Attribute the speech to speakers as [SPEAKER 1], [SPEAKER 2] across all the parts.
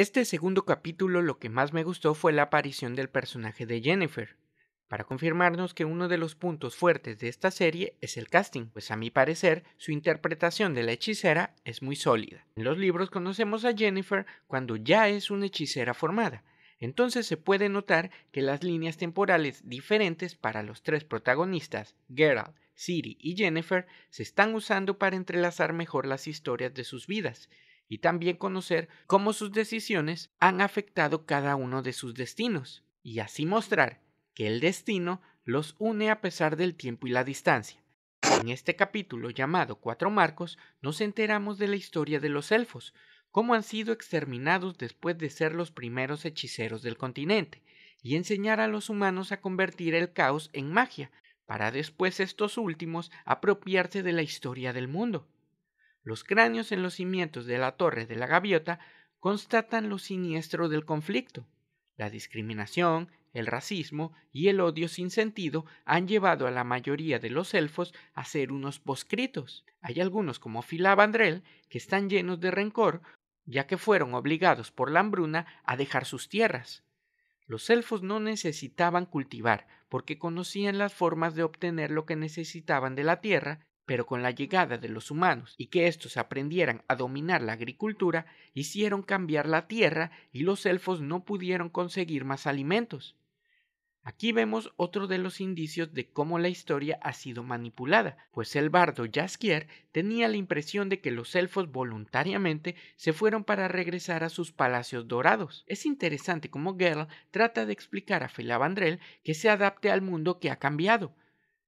[SPEAKER 1] Este segundo capítulo lo que más me gustó fue la aparición del personaje de Jennifer, para confirmarnos que uno de los puntos fuertes de esta serie es el casting, pues a mi parecer su interpretación de la hechicera es muy sólida. En los libros conocemos a Jennifer cuando ya es una hechicera formada, entonces se puede notar que las líneas temporales diferentes para los tres protagonistas, Geralt, Siri y Jennifer, se están usando para entrelazar mejor las historias de sus vidas, y también conocer cómo sus decisiones han afectado cada uno de sus destinos, y así mostrar que el destino los une a pesar del tiempo y la distancia. En este capítulo llamado Cuatro Marcos nos enteramos de la historia de los elfos, cómo han sido exterminados después de ser los primeros hechiceros del continente, y enseñar a los humanos a convertir el caos en magia, para después estos últimos apropiarse de la historia del mundo. Los cráneos en los cimientos de la torre de la gaviota constatan lo siniestro del conflicto. La discriminación, el racismo y el odio sin sentido han llevado a la mayoría de los elfos a ser unos poscritos. Hay algunos como Filabandrel que están llenos de rencor, ya que fueron obligados por la hambruna a dejar sus tierras. Los elfos no necesitaban cultivar, porque conocían las formas de obtener lo que necesitaban de la tierra pero con la llegada de los humanos y que estos aprendieran a dominar la agricultura, hicieron cambiar la tierra y los elfos no pudieron conseguir más alimentos. Aquí vemos otro de los indicios de cómo la historia ha sido manipulada, pues el bardo Jaskier tenía la impresión de que los elfos voluntariamente se fueron para regresar a sus palacios dorados. Es interesante cómo Gerl trata de explicar a Felavandrel que se adapte al mundo que ha cambiado,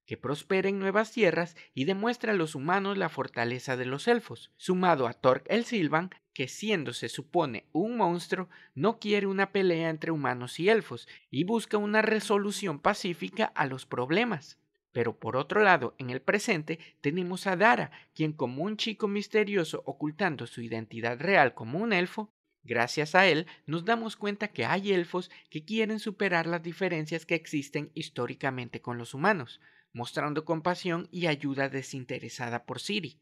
[SPEAKER 1] que prosperen nuevas tierras y demuestra a los humanos la fortaleza de los elfos, sumado a Torque el Silvan, que siendo se supone un monstruo, no quiere una pelea entre humanos y elfos y busca una resolución pacífica a los problemas. Pero por otro lado, en el presente tenemos a Dara, quien como un chico misterioso ocultando su identidad real como un elfo, Gracias a él nos damos cuenta que hay elfos que quieren superar las diferencias que existen históricamente con los humanos, mostrando compasión y ayuda desinteresada por Siri.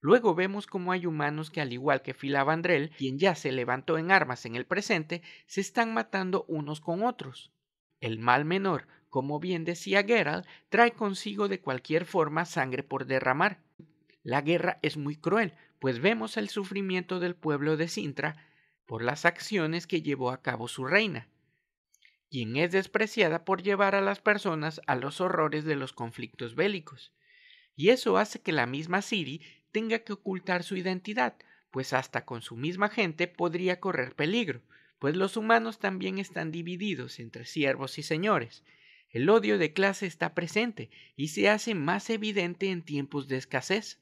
[SPEAKER 1] Luego vemos cómo hay humanos que, al igual que Filavandrel, quien ya se levantó en armas en el presente, se están matando unos con otros. El mal menor, como bien decía Geralt, trae consigo de cualquier forma sangre por derramar. La guerra es muy cruel, pues vemos el sufrimiento del pueblo de Sintra por las acciones que llevó a cabo su reina quien es despreciada por llevar a las personas a los horrores de los conflictos bélicos. Y eso hace que la misma Siri tenga que ocultar su identidad, pues hasta con su misma gente podría correr peligro, pues los humanos también están divididos entre siervos y señores. El odio de clase está presente y se hace más evidente en tiempos de escasez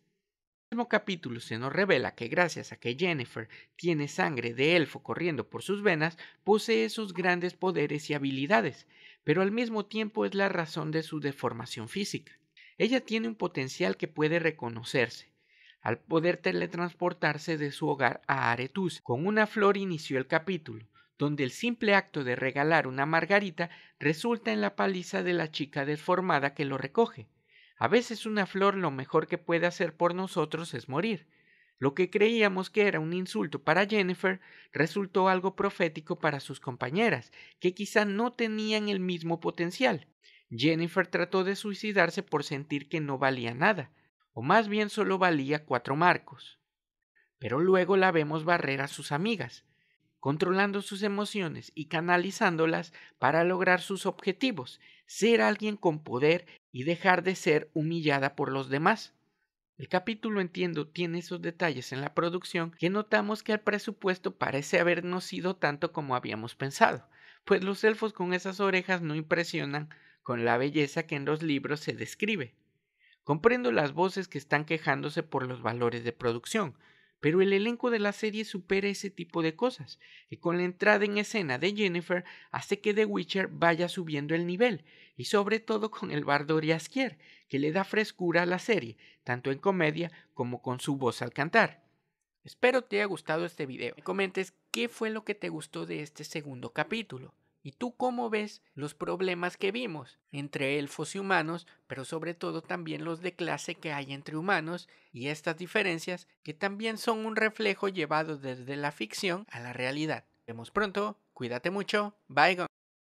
[SPEAKER 1] mismo capítulo se nos revela que gracias a que Jennifer tiene sangre de elfo corriendo por sus venas, posee sus grandes poderes y habilidades, pero al mismo tiempo es la razón de su deformación física. Ella tiene un potencial que puede reconocerse. Al poder teletransportarse de su hogar a Aretus, con una flor inició el capítulo, donde el simple acto de regalar una margarita resulta en la paliza de la chica deformada que lo recoge. A veces una flor lo mejor que puede hacer por nosotros es morir. Lo que creíamos que era un insulto para Jennifer resultó algo profético para sus compañeras, que quizá no tenían el mismo potencial. Jennifer trató de suicidarse por sentir que no valía nada, o más bien solo valía cuatro marcos. Pero luego la vemos barrer a sus amigas, controlando sus emociones y canalizándolas para lograr sus objetivos, ser alguien con poder y dejar de ser humillada por los demás. El capítulo entiendo tiene esos detalles en la producción que notamos que el presupuesto parece habernos sido tanto como habíamos pensado, pues los elfos con esas orejas no impresionan con la belleza que en los libros se describe. Comprendo las voces que están quejándose por los valores de producción, pero el elenco de la serie supera ese tipo de cosas, y con la entrada en escena de Jennifer hace que The Witcher vaya subiendo el nivel, y sobre todo con el bardo Riasquier, que le da frescura a la serie, tanto en comedia como con su voz al cantar. Espero te haya gustado este video. y comentes qué fue lo que te gustó de este segundo capítulo. ¿Y tú cómo ves los problemas que vimos entre elfos y humanos, pero sobre todo también los de clase que hay entre humanos y estas diferencias que también son un reflejo llevado desde la ficción a la realidad? Vemos pronto, cuídate mucho, bye